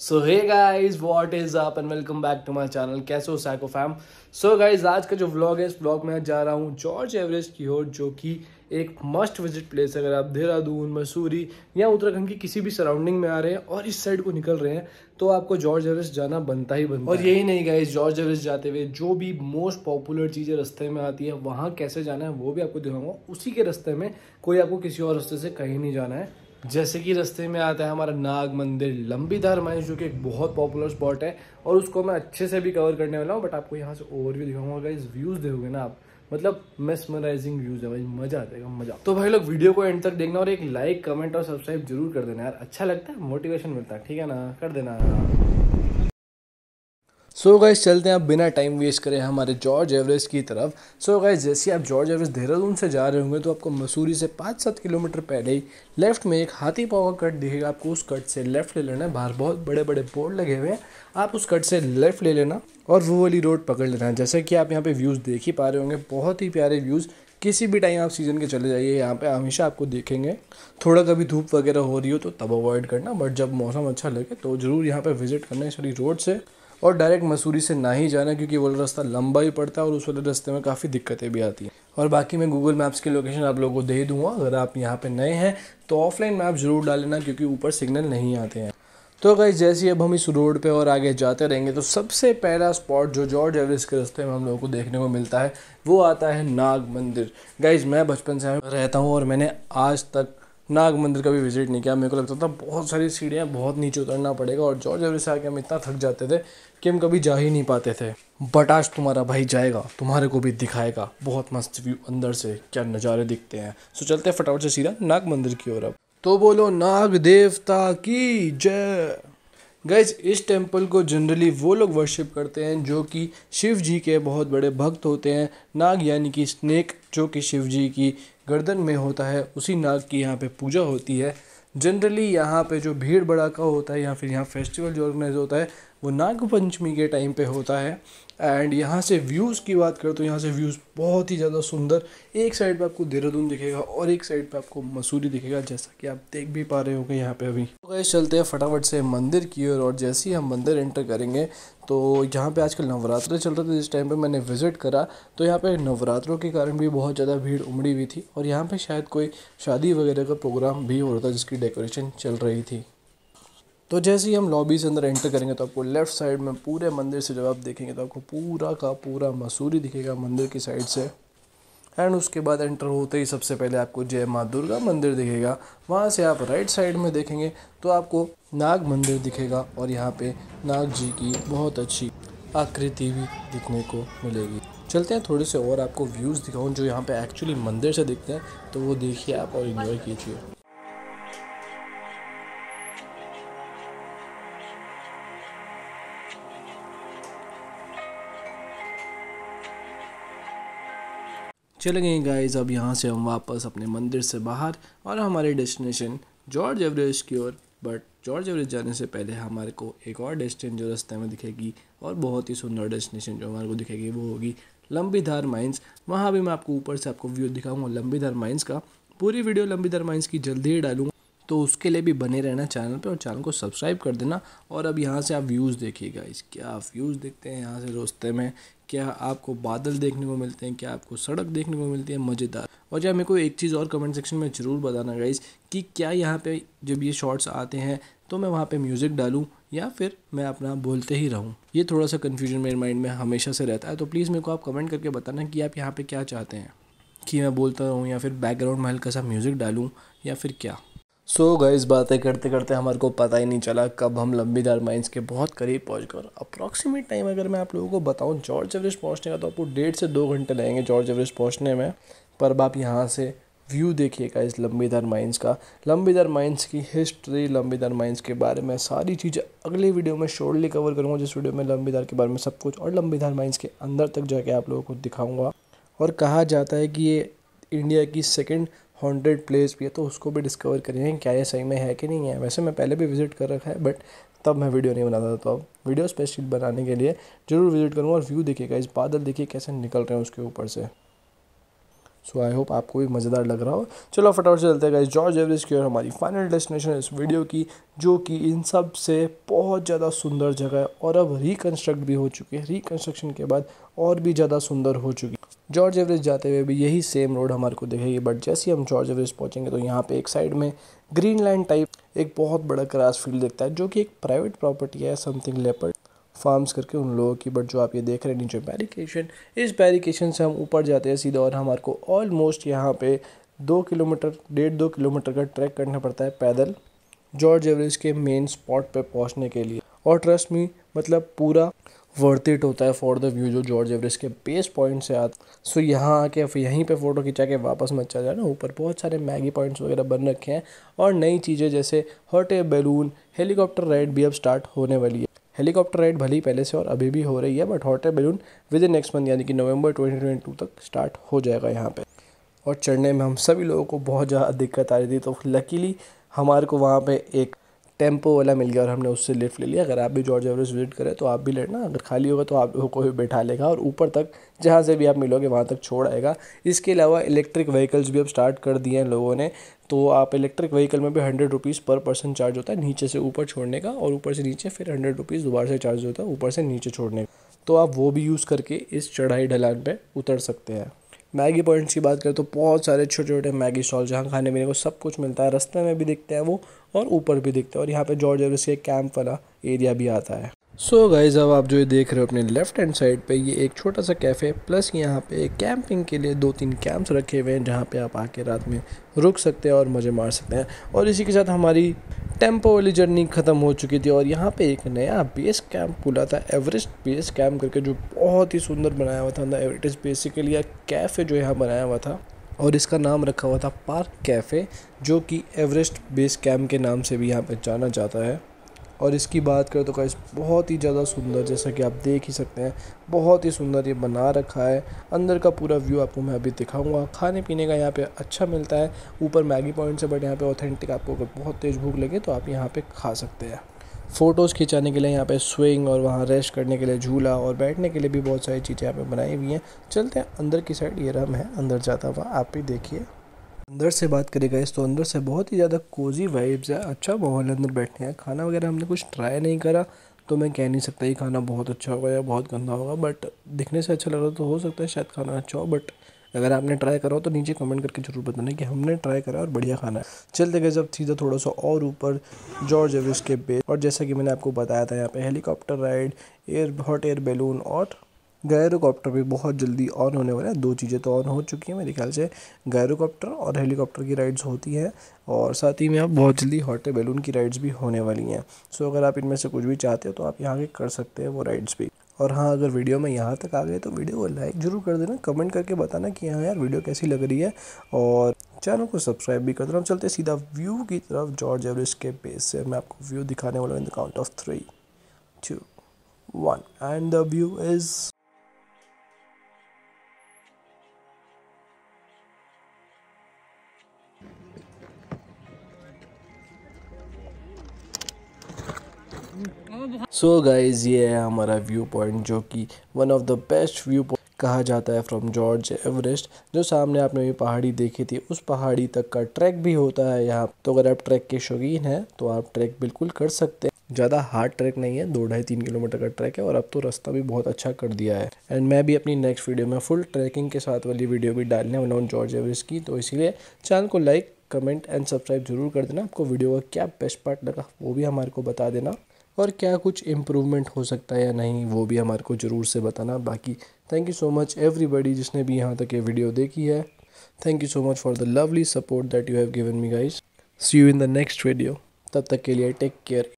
so hey guys what is up and welcome back to my channel कैसे हो psycho fam so guys आज का जो vlog है इस व्लॉग में जा रहा हूँ जॉर्ज एवरेस्ट की ओर जो कि एक मस्ट विजिट प्लेस है अगर आप देहरादून मसूरी या उत्तराखंड की किसी भी सराउंडिंग में आ रहे हैं और इस साइड को निकल रहे हैं तो आपको जॉर्ज एवरेस्ट जाना बनता ही बनता और यही नहीं गाइज जॉर्ज एवरेस्ट जाते हुए जो भी मोस्ट पॉपुलर चीज़ें रास्ते में आती है वहाँ कैसे जाना है वो भी आपको दिखाऊंगा उसी के रस्ते में कोई आपको किसी और रस्ते से कहीं नहीं जाना है जैसे कि रास्ते में आता है हमारा नाग मंदिर धार महेश जो कि एक बहुत पॉपुलर स्पॉट है और उसको मैं अच्छे से भी कवर करने वाला हूँ बट आपको यहाँ से ओवरव्यू दिखाऊंगा इस व्यूज़ देखोगे ना आप मतलब मेसमराइजिंग व्यूज है भाई मजा आ जाएगा मजा तो भाई लोग वीडियो को एंड तक देखना और एक लाइक कमेंट और सब्सक्राइब जरूर कर देना यार अच्छा लगता है मोटिवेशन मिलता है ठीक है ना कर देना सो so गैस चलते हैं आप बिना टाइम वेस्ट करें हमारे जॉर्ज एवरेस्ट की तरफ सो so गैस जैसे आप जॉर्ज एवरेस्ट देहरादून से जा रहे होंगे तो आपको मसूरी से पाँच सात किलोमीटर पहले ही लेफ्ट में एक हाथी पाव का कट दिखेगा आपको उस कट से लेफ्ट ले लेना है बाहर बहुत बड़े बड़े बोर्ड लगे हुए हैं आप उस कट से लेफ्ट ले लेना और वो वाली रोड पकड़ लेना जैसे कि आप यहाँ पर व्यूज़ देख ही पा रहे होंगे बहुत ही प्यारे व्यूज़ किसी भी टाइम आप सीज़न के चले जाइए यहाँ पे हमेशा आपको देखेंगे थोड़ा कभी धूप वगैरह हो रही हो तो तब अवॉइड करना बट जब मौसम अच्छा लगे तो ज़रूर यहाँ पे विज़िट करना इस वाली रोड से और डायरेक्ट मसूरी से ना ही जाना क्योंकि वो रास्ता लंबा ही पड़ता है और उस वाले रास्ते में काफ़ी दिक्कतें भी आती हैं और बाकी मैं गूगल मैप्स की लोकेशन आप लोगों को दे दूँगा अगर आप यहाँ पर नए हैं तो ऑफलाइन मैप ज़रूर डाल लेना क्योंकि ऊपर सिग्नल नहीं आते हैं तो गई जैसे अब हम इस रोड पे और आगे जाते रहेंगे तो सबसे पहला स्पॉट जो जॉर्ज एवरेस्ट के रास्ते में हम लोगों को देखने को मिलता है वो आता है नाग मंदिर गाइज मैं बचपन से रहता हूँ और मैंने आज तक नाग मंदिर का भी विजिट नहीं किया मेरे को लगता था बहुत सारी सीढ़ियाँ बहुत नीचे उतरना पड़ेगा और जॉर्ज एवरेस्ट आके हम इतना थक जाते थे कि हम कभी जा ही नहीं पाते थे बट आज तुम्हारा भाई जाएगा तुम्हारे को भी दिखाएगा बहुत मस्त व्यू अंदर से क्या नज़ारे दिखते हैं सो चलते हैं फटाफट से सीधा नाग मंदिर की ओर अब तो बोलो नाग देवता की जय गैस इस टेम्पल को जनरली वो लोग वर्शिप करते हैं जो कि शिव जी के बहुत बड़े भक्त होते हैं नाग यानी कि स्नेक जो कि शिव जी की गर्दन में होता है उसी नाग की यहाँ पे पूजा होती है जनरली यहाँ पे जो भीड़ भड़ाका होता है या फिर यहाँ फेस्टिवल जो ऑर्गेनाइज होता है वो नागपंचमी के टाइम पे होता है एंड यहाँ से व्यूज़ की बात करें तो यहाँ से व्यूज़ बहुत ही ज़्यादा सुंदर एक साइड पे आपको देहरादून दिखेगा और एक साइड पे आपको मसूरी दिखेगा जैसा कि आप देख भी पा रहे हो गए यहाँ पे अभी तो गए चलते हैं फटाफट से मंदिर की ओर और जैसे ही हम मंदिर एंटर करेंगे तो यहाँ पे आजकल नवरात्र चल रहे थे जिस टाइम पर मैंने विज़िट करा तो यहाँ पर नवरात्रों के कारण भी बहुत ज़्यादा भीड़ उमड़ी हुई थी और यहाँ पर शायद कोई शादी वगैरह का प्रोग्राम भी हो रहा था जिसकी डेकोरेशन चल रही थी तो जैसे ही हम लॉबी से अंदर एंटर करेंगे तो आपको लेफ़्ट साइड में पूरे मंदिर से जब आप देखेंगे तो आपको पूरा का पूरा मसूरी दिखेगा मंदिर की साइड से एंड उसके बाद एंटर होते ही सबसे पहले आपको जय माँ दुर्गा मंदिर दिखेगा वहाँ से आप राइट साइड में देखेंगे तो आपको नाग मंदिर दिखेगा और यहाँ पे नाग जी की बहुत अच्छी आकृति भी दिखने को मिलेगी चलते हैं थोड़े से और आपको व्यूज़ दिखाऊँ जो यहाँ पे एक्चुअली मंदिर से दिखते हैं तो वो देखिए आप और इन्जॉय कीजिए चले गए गाइज अब यहाँ से हम वापस अपने मंदिर से बाहर और हमारे डेस्टिनेशन जॉर्ज एवरेज की ओर बट जॉर्ज एवरेज जाने से पहले हमारे को एक और डेस्टिनेशन जो रास्ते में दिखेगी और बहुत ही सुंदर डेस्टिनेशन जो हमारे को दिखेगी वो होगी लंबी धार माइंस वहाँ भी मैं आपको ऊपर से आपको व्यू दिखाऊंगा धार माइंस का पूरी वीडियो लंबी धार माइंस की जल्दी ही डालूँगा तो उसके लिए भी बने रहना चैनल पे और चैनल को सब्सक्राइब कर देना और अब यहाँ से आप व्यूज़ देखिएगा इस क्या आप व्यूज़ देखते हैं यहाँ से रोस्ते में क्या आपको बादल देखने को मिलते हैं क्या आपको सड़क देखने को मिलती है मज़ेदार और जब हाँ, मेरे को एक चीज़ और कमेंट सेक्शन में ज़रूर बताना गाइज कि क्या यहाँ पे जब ये शॉर्ट्स आते हैं तो मैं वहाँ पे म्यूज़िक डालूँ या फिर मैं अपना बोलते ही रहूँ ये थोड़ा सा कन्फ्यूजन मेरे माइंड में हमेशा से रहता है तो प्लीज़ मेरे को आप कमेंट करके बताना कि आप यहाँ पर क्या चाहते हैं कि मैं बोलता रहूँ या फिर बैकग्राउंड में हल्का सा म्यूज़िक डालूँ या फिर क्या सो so गाइज बातें करते करते हमारे को पता ही नहीं चला कब हम लंबी दार माइंस के बहुत करीब पहुँच कर अप्रॉक्सीमेट टाइम अगर मैं आप लोगों को बताऊँ जॉर्ज एवरेस्ट पहुँचने का तो आपको डेढ़ से दो घंटे लगेंगे जॉर्ज एवरेस्ट पहुँचने में पर अब आप यहाँ से व्यू देखिएगा इस दार माइंस का लंबी दार माइंस की हिस्ट्री लंबी दार माइंस के बारे में सारी चीज़ें अगले वीडियो में शॉर्टली कवर करूँगा जिस वीडियो में लंबी दार के बारे में सब कुछ और लंबी दार माइंस के अंदर तक जाके आप लोगों को दिखाऊँगा और कहा जाता है कि ये इंडिया की सेकेंड हॉन्टेड प्लेस भी है तो उसको भी डिस्कवर करेंगे क्या ये सही में है कि नहीं है वैसे मैं पहले भी विज़िट कर रखा है बट तब मैं वीडियो नहीं बनाता था तो अब वीडियो स्पेशल बनाने के लिए ज़रूर विज़िट करूँगा और व्यू देखिएगा इस बादल देखिए कैसे निकल रहे हैं उसके ऊपर से सो आई होप आपको भी मज़ेदार लग रहा हो चलो फटाफट से चलते हैं जॉर्ज एवरेज की और हमारी फाइनल डेस्टिनेशन इस वीडियो की जो कि इन सब से बहुत ज़्यादा सुंदर जगह है और अब रिकन्स्ट्रक्ट भी हो चुकी है रिकन्स्ट्रक्शन के बाद और भी ज़्यादा सुंदर हो चुकी है जॉर्ज एवरेज जाते हुए भी यही सेम रोड हमारे को दिखेगी बट जैसे ही हम जॉर्ज एवरेज पहुंचेंगे तो यहाँ पे एक साइड में ग्रीन लैंड टाइप एक बहुत बड़ा क्रास फील्ड दिखता है जो कि एक प्राइवेट प्रॉपर्टी है समथिंग लेपर्ड फार्म्स करके उन लोगों की बट जो आप ये देख रहे हैं नीचे बैरिकेशन इस बैरिकेशन से हम ऊपर जाते हैं सीधा और हमारे को ऑलमोस्ट यहाँ पे दो किलोमीटर डेढ़ दो किलोमीटर का ट्रैक करना पड़ता है पैदल जॉर्ज एवरेज के मेन स्पॉट पे पहुँचने के लिए और ट्रस्ट मी मतलब पूरा वर्थ इट होता है फॉर द व्यू जो जॉर्ज एवरेस्ट के बेस पॉइंट से आते सो यहाँ आके फिर यहीं पे फ़ोटो खिंचा के वापस मत चला जाना ऊपर बहुत सारे मैगी पॉइंट्स वगैरह बन रखे हैं और नई चीज़ें जैसे hot air balloon helicopter ride भी अब स्टार्ट होने वाली है हेलीकॉप्टर राइड भली पहले से और अभी भी हो रही है but hot air balloon with in next month यानी कि नवंबर 2022 तक स्टार्ट हो जाएगा यहाँ पे और चढ़ने में हम सभी लोगों को बहुत ज़्यादा दिक्कत आ रही थी तो लकीली हमारे को वहाँ पे एक टेम्पो वाला मिल गया और हमने उससे लिफ्ट ले लिया अगर आप भी जॉर्ज एवरेस्ट विजिट करें तो आप भी लेना अगर खाली होगा तो आप को भी बैठा लेगा और ऊपर तक जहाँ से भी आप मिलोगे वहाँ तक छोड़ आएगा इसके अलावा इलेक्ट्रिक व्हीकल्स भी अब स्टार्ट कर दिए हैं लोगों ने तो आप इलेक्ट्रिक व्हीकल में भी hundred rupees per person charge होता है नीचे से ऊपर छोड़ने का और ऊपर से नीचे फिर हंड्रेड रुपीज़ दोबारा से चार्ज होता है ऊपर से नीचे छोड़ने का तो आप वो भी यूज़ करके इस चढ़ाई ढलान पर उतर सकते हैं मैगी पॉइंट्स की बात करें तो बहुत सारे छोटे छोटे मैगी स्टॉल जहाँ खाने पीने को सब कुछ मिलता है रास्ते में भी दिखते हैं वो और ऊपर भी दिखता है और यहाँ पे जॉर्ज एवरेस्ट के कैंप वाला एरिया भी आता है सो so गाइज अब आप जो ये देख रहे हो अपने लेफ्ट हैंड साइड पे ये एक छोटा सा कैफ़े प्लस यहाँ पे कैंपिंग के लिए दो तीन कैंप्स रखे हुए हैं जहाँ पे आप आके रात में रुक सकते हैं और मज़े मार सकते हैं और इसी के साथ हमारी टेम्पो वाली जर्नी ख़त्म हो चुकी थी और यहाँ पे एक नया बेस कैंप खुला था एवरेस्ट बेस कैंप करके जो बहुत ही सुंदर बनाया हुआ था एवरेस्ट बेसिकली कैफ़े जो यहाँ बनाया हुआ था और इसका नाम रखा हुआ था पार्क कैफ़े जो कि एवरेस्ट बेस कैम्प के नाम से भी यहाँ पर जाना जाता है और इसकी बात करें तो गाइस बहुत ही ज़्यादा सुंदर जैसा कि आप देख ही सकते हैं बहुत ही सुंदर ये बना रखा है अंदर का पूरा व्यू आपको मैं अभी दिखाऊंगा खाने पीने का यहाँ पे अच्छा मिलता है ऊपर मैगी पॉइंट से बट यहाँ पे ऑथेंटिक आपको अगर बहुत तेज़ भूख लगे तो आप यहाँ पे खा सकते हैं फ़ोटोज़ खिंचाने के लिए यहाँ पे स्विंग और वहाँ रेस्ट करने के लिए झूला और बैठने के लिए भी बहुत सारी चीज़ें यहाँ पे बनाई हुई हैं चलते हैं अंदर की साइड ये रम है अंदर जाता हुआ आप भी देखिए अंदर से बात करें गए तो अंदर से बहुत ही ज़्यादा कोजी वाइब्स है अच्छा माहौल अंदर बैठने हैं खाना वगैरह हमने कुछ ट्राई नहीं करा तो मैं कह नहीं सकता ये खाना बहुत अच्छा होगा या बहुत गंदा होगा बट दिखने से अच्छा लग रहा तो हो सकता है शायद खाना अच्छा हो बट अगर आपने ट्राई करा हो तो नीचे कमेंट करके जरूर बताना कि हमने ट्राई करा और बढ़िया खाना है चलते गए जब सीधा थोड़ा सा और ऊपर जॉर्ज एवरेस्ट के बेस और जैसा कि मैंने आपको बताया था यहाँ पर helicopter ride air hot air balloon और गायरोकॉप्टर भी बहुत जल्दी ऑन होने वाला है दो चीज़ें तो ऑन हो चुकी हैं मेरे ख्याल से गायरोकॉप्टर और हेलीकॉप्टर की राइड्स होती हैं और साथ ही में आप बहुत जल्दी हॉट बैलून की राइड्स भी होने वाली हैं सो अगर आप इनमें से कुछ भी चाहते हो तो आप यहाँ के कर सकते हैं वो राइड्स भी और हाँ अगर वीडियो में यहाँ तक आ गए तो वीडियो को लाइक ज़रूर कर देना कमेंट करके बताना कि हाँ यार वीडियो कैसी लग रही है और चैनल को सब्सक्राइब भी कर देना हम चलते सीधा व्यू की तरफ जॉर्ज एवरेस्ट के पेज से मैं आपको व्यू दिखाने वाला हूँ in the count of three two one and the view is so so guys ये है हमारा व्यू पॉइंट जो कि one of the best view point कहा जाता है फ्रॉम जॉर्ज एवरेस्ट जो सामने आपने ये पहाड़ी देखी थी उस पहाड़ी तक का ट्रैक भी होता है यहाँ तो अगर आप ट्रैक के शौकीन हैं तो आप ट्रैक बिल्कुल कर सकते हैं ज़्यादा हार्ड ट्रैक नहीं है दो ढाई तीन किलोमीटर का ट्रैक है और अब तो रास्ता भी बहुत अच्छा कर दिया है एंड मैं भी अपनी नेक्स्ट वीडियो में फुल ट्रैकिंग के साथ वाली वीडियो भी डालने वाला हूँ जॉर्ज एवरेस्ट की तो इसीलिए चैनल को लाइक कमेंट एंड सब्सक्राइब जरूर कर देना आपको वीडियो का क्या बेस्ट पार्ट लगा वो भी हमारे को बता देना और क्या कुछ इम्प्रूवमेंट हो सकता है या नहीं वो भी हमारे को ज़रूर से बताना बाकी thank you so much everybody जिसने भी यहाँ तक ये वीडियो देखी है thank you so much for the lovely support that you have given me guys see you in the next video तब तक के लिए टेक केयर